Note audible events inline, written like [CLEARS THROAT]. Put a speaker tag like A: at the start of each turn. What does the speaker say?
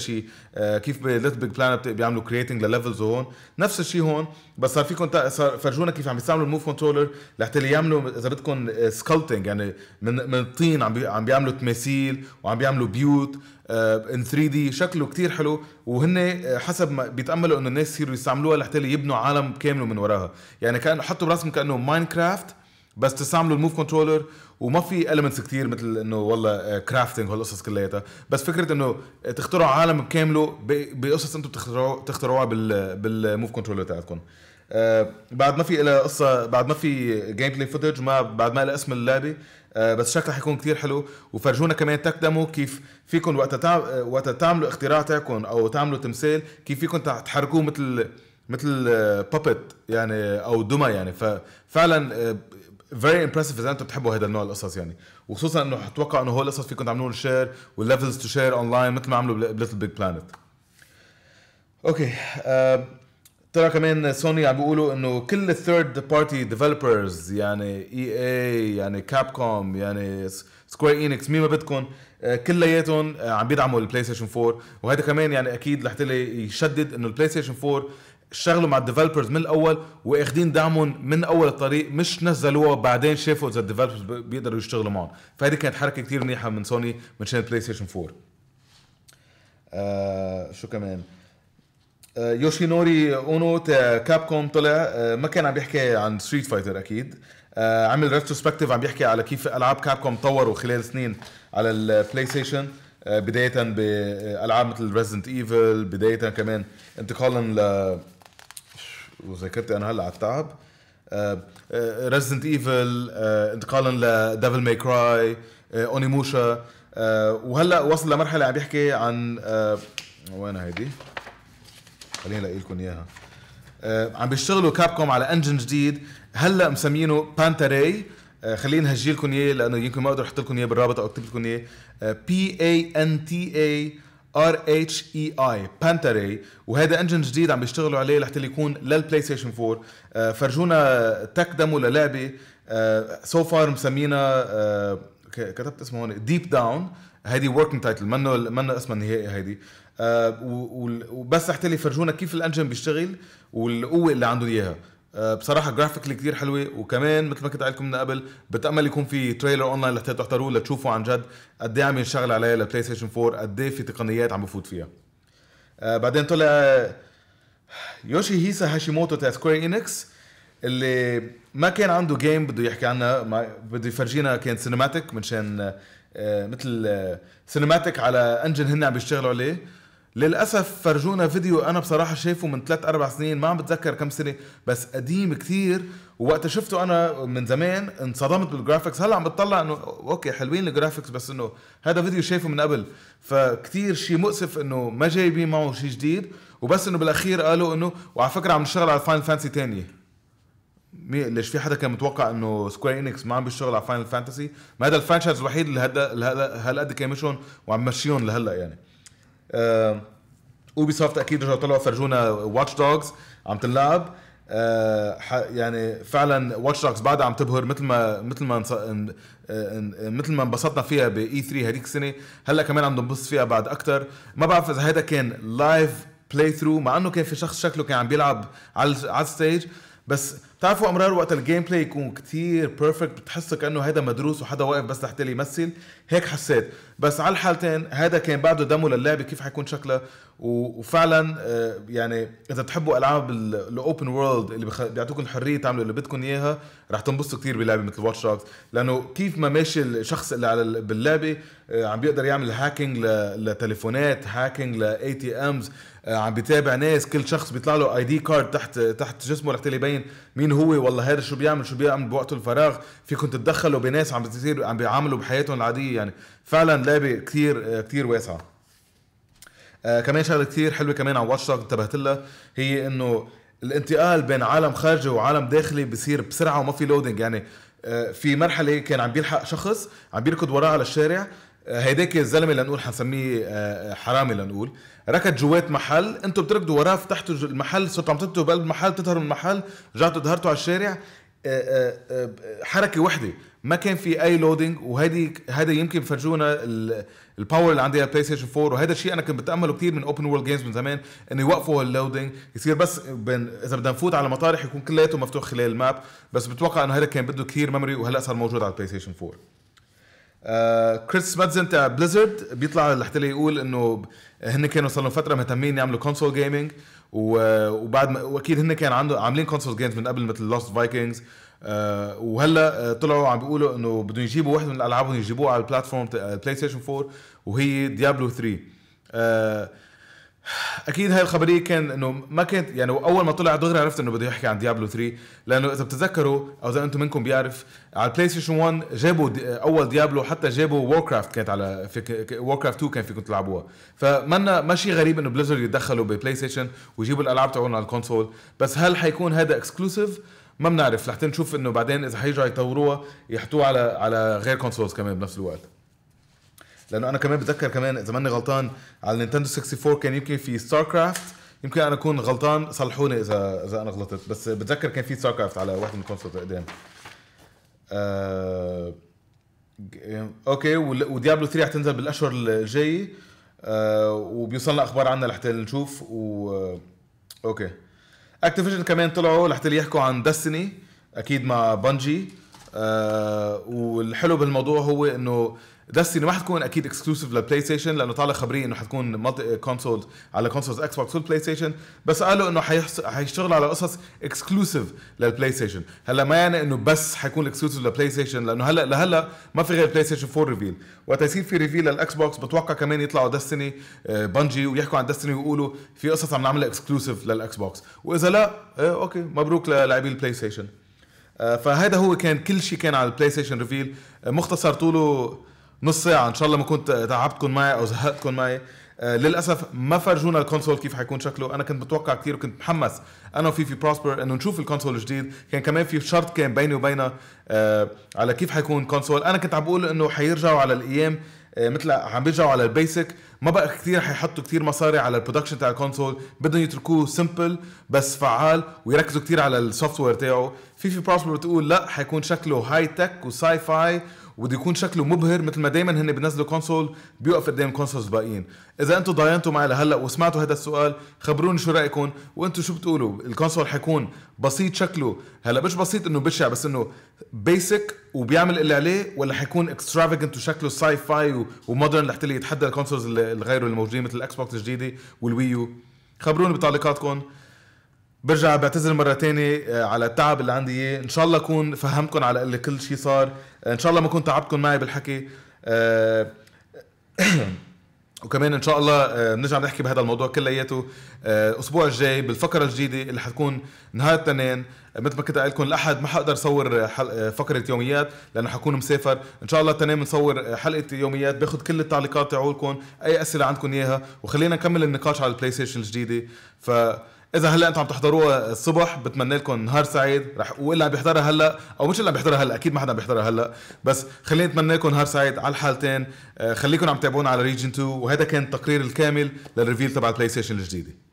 A: شيء آه، كيف بليتل بيج بلانت بيعملوا كرييتنج لليفلز وهون نفس الشيء هون بس صار فيكم صار فرجونا كيف عم يستعملوا الموف كنترولر لحتى يعملوا اذا بدكم سكالتنج آه، يعني من من الطين عم عم بيعملوا تماثيل وعم بيعملوا بيوت ان 3 دي شكله كتير حلو وهن آه، حسب ما بيتاملوا انه الناس يصيروا يستعملوها لحتى يبنوا عالم كامله من وراها يعني كان حطوا براسهم كانه ماينكرافت بس تستعملوا الموف كنترولر وما في المنتس كتير مثل انه والله كرافتنج آه، هالقصص كلياتها بس فكره انه تخترعوا عالم كامله بقصص انتم بتخترعوا تخترعوها بال بالموف كنترولر تاعتكم آه بعد ما في لها قصه بعد ما في جيم بلاي فوتج ما بعد ما لها اسم اللعبه آه بس شكلها حيكون كتير حلو وفرجونا كمان تك دمو كيف فيكم وقت تعمل آه، وقت تعملوا اختراع تاعكم او تعملوا تمثال كيف فيكم تحركوه مثل مثل بابت آه، يعني او دمى يعني ففعلا فيري امبرسيف اذا انتم بتحبوا هذا النوع القصص يعني وخصوصا انه اتوقع انه هو القصص فيكم تعملون شير والليفلز تو شير اونلاين مثل ما عملوا بليتل بيج بلانت اوكي ترى كمان سوني عم بيقولوا انه كل الثيرد بارتي ديفلوبرز يعني اي e اي يعني كاب كوم يعني سكوير انكس مين ما بدكم آه، كلياتهم آه، عم بيدعموا البلاي ستيشن 4 وهذا كمان يعني اكيد رح يشدد انه البلاي ستيشن 4 اشتغلوا مع الديفلوبرز من الاول واخدين دعمهم من اول الطريق مش نزلوها بعدين شافوا اذا الديفلوبرز بيقدروا يشتغلوا معهم فهذه كانت حركه كثير منيحه من سوني من شان بلاي ستيشن 4 آه شو كمان آه، يوشينوري اونو كاب كوم طلع آه، ما كان عم يحكي عن ستريت فايتر اكيد آه، عمل ريتروسبكتيف عم بيحكي على كيف العاب كاب كوم طوروا خلال سنين على البلاي ستيشن بدايه بالعاب مثل ريزنت ايفل بدايه كمان انتقالا ل وذاكرتي انا هلا على التعب ريزدنت آه، ايفل آه، آه، انتقالا لديفل ماي كراي اونيموشا وهلا وصل لمرحله عم يحكي عن وين هيدي؟ خليني الاقي لكم اياها عم بيشتغلوا كابكوم على انجن جديد هلا مسمينه بانتاري خليني هجي لكم اياه لانه يمكن ما اقدر احط لكم اياه بالرابط او اكتب لكم اياه بي اي ان تي اي ار اتش اي اي بانتاري وهذا انجن جديد عم بيشتغلوا عليه لحتى يكون للبلاي ستيشن 4 فرجونا تك دمو للعبه سو آه، فار مسمينا آه، كتبت اسمه هون ديب داون هيدي وركينج تايتل منه منه اسمها النهائي هيدي آه، وبس رح فرجونا كيف الانجن بيشتغل والقوه اللي عنده اياها آه، بصراحه جرافيكلي كثير حلوه وكمان مثل ما كنت قايل لكم من قبل بتامل يكون في تريلر اونلاين لحتى تحضروه لتشوفوا عن جد قد ايه عم ينشغل عليها البلاي ستيشن 4 قد ايه في تقنيات عم بفوت فيها آه، بعدين طلع يوشي هيسا هاشيموتو تاع سكوير انكس اللي ما كان عنده جيم بده يحكي عنها بده يفرجينا كان سينماتيك منشان آه، مثل سينماتيك على انجن هن عم بيشتغلوا عليه للاسف فرجونا فيديو انا بصراحه شايفه من ثلاث اربع سنين ما عم بتذكر كم سنه بس قديم كثير ووقت شفته انا من زمان انصدمت بالجرافيكس هلا عم بتطلع انه اوكي حلوين الجرافيكس بس انه هذا فيديو شايفه من قبل فكتير شيء مؤسف انه ما جايبين معه شيء جديد وبس انه بالاخير قالوا انه وعلى فكره عم نشتغل على فاينل فانتسي ثانيه ليش في حدا كان متوقع انه سكوير انكس ما عم بيشتغل على فاينل فانتسي ما هذا الفرانشايز الوحيد اللي هلا هلا هالقد كان مشون وعم مشيهم لهلا يعني اوبي آه، سوفت اكيد رجعوا طلعوا فرجونا واتش دوجز عم تنلعب آه يعني فعلا واتش دوجز بعدها عم تبهر مثل ما مثل ما مثل ما انبسطنا فيها باي 3 e هذيك السنه هلا كمان عم ننبسط فيها بعد اكثر ما بعرف اذا هذا كان لايف بلاي ثرو مع انه كان في شخص شكله كان عم بيلعب على على الستيج بس بتعرفوا امرار وقت الجيم بلاي يكون كتير بيرفكت بتحس كانه هذا مدروس وحدا واقف بس لحتى يمثل هيك حسيت بس على الحالتين هذا كان بعده دمه للعبه كيف حيكون شكلها وفعلا آه، يعني اذا بتحبوا العاب الاوبن وورلد اللي بيعطوكم الحريه تعملوا اللي بدكم اياها رح تنبسطوا كثير بلعبه مثل واتش دوجز لانه كيف ما ماشي الشخص اللي على باللعبه آه، عم بيقدر يعمل هاكينج لتليفونات هاكينج لاي تي امز عم بيتابع ناس كل شخص بيطلع له اي دي كارد تحت تحت جسمه رح يبين مين هو والله هذا شو بيعمل شو بيعمل بوقته الفراغ فيكم تتدخلوا بناس عم بتصير عم بيعاملوا بحياتهم العاديه يعني فعلا لعبه كثير آه، كثير واسعه آه كمان شغله كثير حلوه كمان على واتش انتبهت لها هي انه الانتقال بين عالم خارجي وعالم داخلي بصير بسرعه وما في لودنج يعني آه في مرحله كان عم بيلحق شخص عم بيركض وراه على الشارع آه، هيداك الزلمه لنقول حنسميه آه، آه، حرامي لنقول ركض جوات محل انتم بتركضوا وراه فتحتوا المحل صرتوا عم تنتوا بقلب المحل بتظهروا من المحل رجعتوا ظهرتوا على الشارع حركه وحده ما كان في اي لودنج وهيدي هذا يمكن فرجونا الباور اللي عندها بلاي ستيشن 4 وهذا الشيء انا كنت بتامله كثير من اوبن وورلد جيمز من زمان انه يوقفوا اللودنج يصير بس بين اذا بدنا نفوت على مطارح يكون كلياته مفتوح خلال الماب بس بتوقع انه هذا كان بده كثير ميموري وهلا صار موجود على البلاي ستيشن 4 آه كريس مادزن تاع بليزرد بيطلع لحتى يقول انه هن كانوا صار لهم فتره مهتمين يعملوا كونسول جيمنج وبعد ما واكيد هن كان عنده عاملين كونسول جيمز من قبل مثل لوست فايكنجز آه، وهلا آه، طلعوا عم بيقولوا انه بدهم يجيبوا وحده من الالعاب يجيبوها على البلاتفورم بلاي ستيشن 4 وهي ديابلو آه، 3 اكيد هاي الخبريه كان انه ما كانت يعني اول ما طلع دغري عرفت انه بده يحكي عن ديابلو 3 لانه اذا بتتذكروا او اذا انتم منكم بيعرف على البلاي ستيشن 1 جابوا دي اول ديابلو حتى جابوا ووركرافت كانت على في ووركرافت 2 كان فيكم تلعبوها فمنا ما شيء غريب انه بليزر يتدخلوا ببلاي ستيشن ويجيبوا الالعاب تبعهم على الكونسول بس هل حيكون هذا اكسكلوسيف ما بنعرف رح نشوف انه بعدين اذا حيرجعوا يطوروها يحطوها على على غير كونسولز كمان بنفس الوقت لانه انا كمان بتذكر كمان اذا ماني غلطان على النينتندو 64 كان يمكن في ستار كرافت يمكن انا اكون غلطان صلحوني اذا اذا انا غلطت بس بتذكر كان في ستار كرافت على واحد من الكونسولز قدام آه... اوكي وديابلو 3 رح تنزل بالاشهر الجاي آه... وبيوصلنا اخبار عنها لحتى نشوف و آه، اوكي اكتيفيجن كمان طلعوا لحتى يحكوا عن دستني اكيد مع بنجي آه، والحلو بالموضوع هو انه دستني ما حتكون اكيد اكسكلوسيف للبلاي ستيشن لانه طالع خبريه انه حتكون ملتي كونسول على كونسولز اكس بوكس والبلاي ستيشن بس قالوا انه حيشتغل على قصص اكسكلوسيف للبلاي ستيشن هلا ما يعني انه بس حيكون اكسكلوسيف للبلاي ستيشن لانه هلا لهلا ما في غير بلاي ستيشن 4 ريفيل وقت يصير في ريفيل للاكس بوكس بتوقع كمان يطلعوا دستني بنجي آه، ويحكوا عن دستني ويقولوا في قصص عم نعملها اكسكلوسيف للاكس بوكس واذا لا آه، اوكي مبروك للاعبي البلاي ستيشن آه، فهذا هو كان كل شيء كان على البلاي ستيشن ريفيل مختصر طوله نص ساعه ان شاء الله ما كنت تعبتكم معي او زهقتكم معي آه، للاسف ما فرجونا الكونسول كيف حيكون شكله انا كنت متوقع كثير وكنت متحمس انا وفيفي بروسبر انه نشوف الكونسول الجديد كان كمان في شرط كان بيني وبينه آه، على كيف حيكون الكونسول انا كنت عم بقول انه حيرجعوا على الايام آه، مثل عم بيرجعوا على البيسك ما بقى كثير حيحطوا كثير مصاري على البرودكشن تاع الكونسول بدهم يتركوه سمبل بس فعال ويركزوا كثير على السوفت وير تاعه في في بروسبر بتقول لا حيكون شكله هاي تك وساي فاي وبده يكون شكله مبهر مثل ما دائما هن بينزلوا كونسول بيوقف قدام كونسولز باقيين اذا انتم ضاينتوا معي لهلا وسمعتوا هذا السؤال خبروني شو رايكم وانتم شو بتقولوا الكونسول حيكون بسيط شكله هلا مش بسيط انه بشع بس انه بيسك وبيعمل اللي عليه ولا حيكون اكسترافاجنت وشكله ساي فاي ومودرن لحتى يتحدى الكونسولز اللي غيره الموجودين مثل الاكس بوكس الجديده والويو خبروني بتعليقاتكم برجع بعتذر مره تانية آه، على التعب اللي عندي اياه ان شاء الله اكون فهمكم على اللي كل شيء صار آه، ان شاء الله ما أكون تعبكم معي بالحكي آه، [CLEARS THROAT] وكمان ان شاء الله بنرجع نحكي بهذا الموضوع كلياته الاسبوع الجاي بالفقره الجديده اللي حتكون نهار الاثنين مثل ما كنت قايل لكم الاحد ما حقدر صور فقره يوميات لانه حكون مسافر ان شاء الله الاثنين بنصور حلقه يوميات باخذ كل التعليقات تاعولكم اي اسئله عندكم اياها وخلينا نكمل النقاش على البلاي ستيشن الجديده ف اذا هلا انتم عم تحضروها الصبح بتمنى لكم نهار سعيد رح واللي عم بيحضرها هلا او مش اللي عم بيحضرها هلا اكيد ما حدا عم بيحضرها هلا بس خلينا نتمنى لكم نهار سعيد على الحالتين آه، خليكم عم تتابعونا على ريجن 2 وهذا كان التقرير الكامل للريفيل تبع البلاي ستيشن الجديده